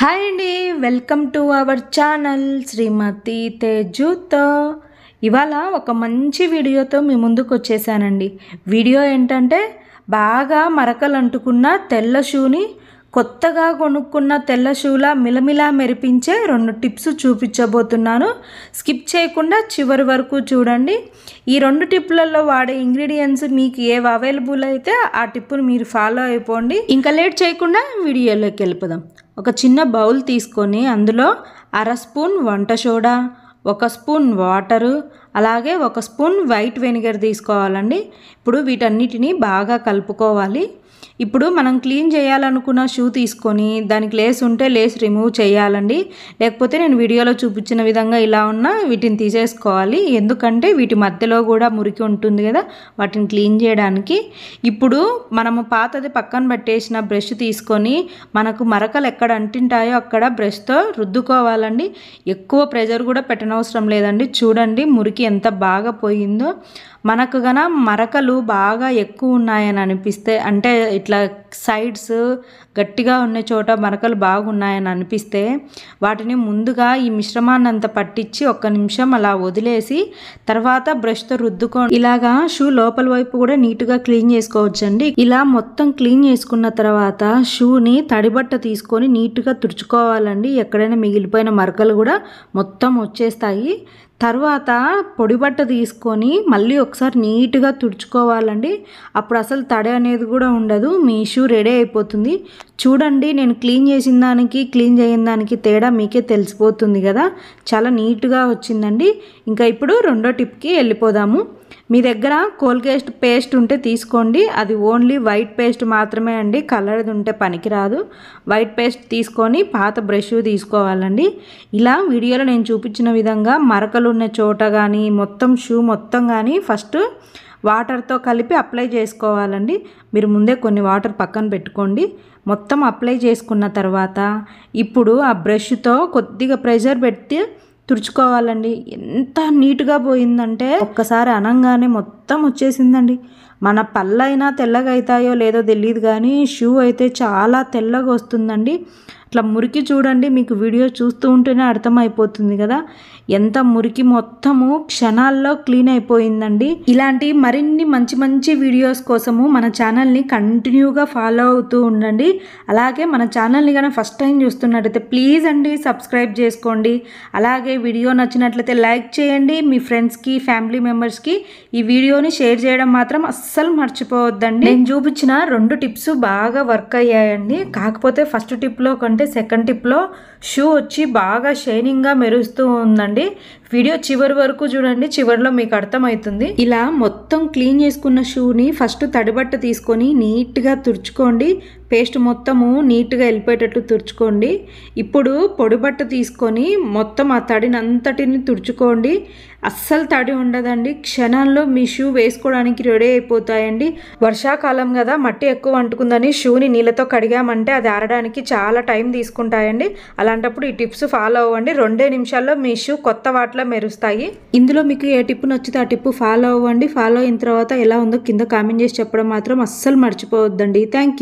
hi అండి welcome to our channel Shrimati తేజుతో ఇవాళ ఒక మంచి వీడియోతో మీ ముందుకు వచ్చేసానండి వీడియో ఏంటంటే బాగా మరకలు అంటుకున్న తెల్ల షూని కొత్తగా కొనుక్కున్న తెల్ల షూలా మిలమిలా మెరిపించే రెండు టిప్స్ చూపించబోతున్నాను స్కిప్ చేయకుండా చివరి వరకు చూడండి ఈ రెండు టిప్లలో వాడే ఇంగ్రీడియంట్స్ మీకు ఏవి అవైలబుల్ అయితే ఆ టిప్పును మీరు ఫాలో అయిపోండి ఇంకా లేట్ చేయకుండా వీడియోలోకి వెళ్ళిపోదాం ఒక చిన్న బౌల్ తీసుకొని అందులో అర స్పూన్ వంట సోడా ఒక స్పూన్ వాటరు అలాగే ఒక స్పూన్ వైట్ వెనిగర్ తీసుకోవాలండి ఇప్పుడు వీటన్నిటిని బాగా కలుపుకోవాలి ఇప్పుడు మనం క్లీన్ చేయాలనుకున్న షూ తీసుకొని దానికి లేస్ ఉంటే లేస్ రిమూవ్ చేయాలండి లేకపోతే నేను వీడియోలో చూపించిన విధంగా ఇలా ఉన్న వీటిని తీసేసుకోవాలి ఎందుకంటే వీటి మధ్యలో కూడా మురికి ఉంటుంది కదా వాటిని క్లీన్ చేయడానికి ఇప్పుడు మనము పాతది పక్కన పెట్టేసిన బ్రష్ తీసుకొని మనకు మరకలు ఎక్కడ అంటింటాయో అక్కడ బ్రష్తో రుద్దుకోవాలండి ఎక్కువ ప్రెజర్ కూడా పెట్టనవసరం లేదండి చూడండి మురికి ఎంత బాగా పోయిందో మనకు గన మరకలు బాగా ఎక్కువ ఉన్నాయని అనిపిస్తే అంటే ఇట్లా సైడ్స్ గట్టిగా ఉన్న చోట మరకలు బాగున్నాయని అనిపిస్తే వాటిని ముందుగా ఈ మిశ్రమాన్నంత పట్టించి ఒక్క నిమిషం అలా వదిలేసి తర్వాత బ్రష్తో రుద్దుకోండి ఇలాగా షూ లోపల వైపు కూడా నీట్గా క్లీన్ చేసుకోవచ్చండి ఇలా మొత్తం క్లీన్ చేసుకున్న తర్వాత షూని తడిబట్ట తీసుకొని నీట్గా తుడుచుకోవాలండి ఎక్కడైనా మిగిలిపోయిన మరకలు కూడా మొత్తం వచ్చేస్తాయి తర్వాత పొడిబట్ట తీసుకొని మళ్ళీ ఒకసారి నీట్గా తుడుచుకోవాలండి అప్పుడు అసలు తడి అనేది కూడా ఉండదు మీ ఇష్యూ రెడీ అయిపోతుంది చూడండి నేను క్లీన్ చేసిన దానికి క్లీన్ చేయని దానికి తేడా మీకే తెలిసిపోతుంది కదా చాలా నీట్గా వచ్చిందండి ఇంకా ఇప్పుడు రెండో టిప్కి వెళ్ళిపోదాము మీ దగ్గర కోల్గేస్ట్ పేస్ట్ ఉంటే తీసుకోండి అది ఓన్లీ వైట్ పేస్ట్ మాత్రమే అండి కలర్ది ఉంటే పనికిరాదు వైట్ పేస్ట్ తీసుకొని పాత బ్రష్ తీసుకోవాలండి ఇలా వీడియోలో నేను చూపించిన విధంగా మరకలు ఉన్న చోట కానీ మొత్తం షూ మొత్తం కానీ ఫస్ట్ వాటర్తో కలిపి అప్లై చేసుకోవాలండి మీరు ముందే కొన్ని వాటర్ పక్కన పెట్టుకోండి మొత్తం అప్లై చేసుకున్న తర్వాత ఇప్పుడు ఆ బ్రష్తో కొద్దిగా ప్రెషర్ పెడితే తుడుచుకోవాలండి ఎంత నీట్గా పోయిందంటే ఒక్కసారి అనంగానే మొత్తం వచ్చేసిందండి మన పళ్ళైనా తెల్లగా అవుతాయో లేదో తెలియదు కానీ షూ అయితే చాలా తెల్లగా వస్తుందండి అట్లా మురికి చూడండి మీకు వీడియో చూస్తూ ఉంటేనే అర్థమైపోతుంది కదా ఎంత మురికి మొత్తము క్షణాల్లో క్లీన్ అయిపోయిందండి ఇలాంటి మరిన్ని మంచి మంచి వీడియోస్ కోసము మన ఛానల్ని కంటిన్యూగా ఫాలో అవుతూ ఉండండి అలాగే మన ఛానల్ని కానీ ఫస్ట్ టైం చూస్తున్నట్టయితే ప్లీజ్ అండి సబ్స్క్రైబ్ చేసుకోండి అలాగే వీడియో నచ్చినట్లయితే లైక్ చేయండి మీ ఫ్రెండ్స్కి ఫ్యామిలీ మెంబర్స్కి ఈ వీడియోని షేర్ చేయడం మాత్రం అస్సలు మర్చిపోవద్దండి నేను చూపించిన రెండు టిప్స్ బాగా వర్క్ అయ్యాయండి కాకపోతే ఫస్ట్ టిప్లో కంటే సెకండ్ టిప్లో షూ వచ్చి బాగా షైనింగ్గా మెరుస్తూ ఉందండి వీడియో చివరి వరకు చూడండి చివరిలో మీకు అర్థమవుతుంది ఇలా మొత్తం క్లీన్ చేసుకున్న షూని ఫస్ట్ తడిబట్ట తీసుకొని నీట్గా తుడుచుకోండి పేస్ట్ మొత్తము నీట్గా వెళ్ళిపోయేటట్టు తుడుచుకోండి ఇప్పుడు పొడిబట్ట తీసుకొని మొత్తం ఆ తడినంతటిని తుడుచుకోండి అస్సలు తడి ఉండదండి క్షణాల్లో మీ షూ వేసుకోవడానికి రెడీ అయిపోతాయండి వర్షాకాలం కదా మట్టి ఎక్కువ అంటుకుందని షూని నీళ్ళతో కడిగామంటే అది ఆరడానికి చాలా టైం తీసుకుంటాయండి అలాంటప్పుడు ఈ టిప్స్ ఫాలో అవ్వండి రెండే నిమిషాల్లో మీ షూ కొత్త వాటిలో అట్లా మెరుస్తాయి ఇందులో మీకు ఏ టిప్పు నచ్చితే ఆ టిప్పు ఫాలో అవ్వండి ఫాలో అయిన తర్వాత ఎలా ఉందో కింద కామెంట్ చేసి చెప్పడం మాత్రం అస్సలు మర్చిపోవద్దండి థ్యాంక్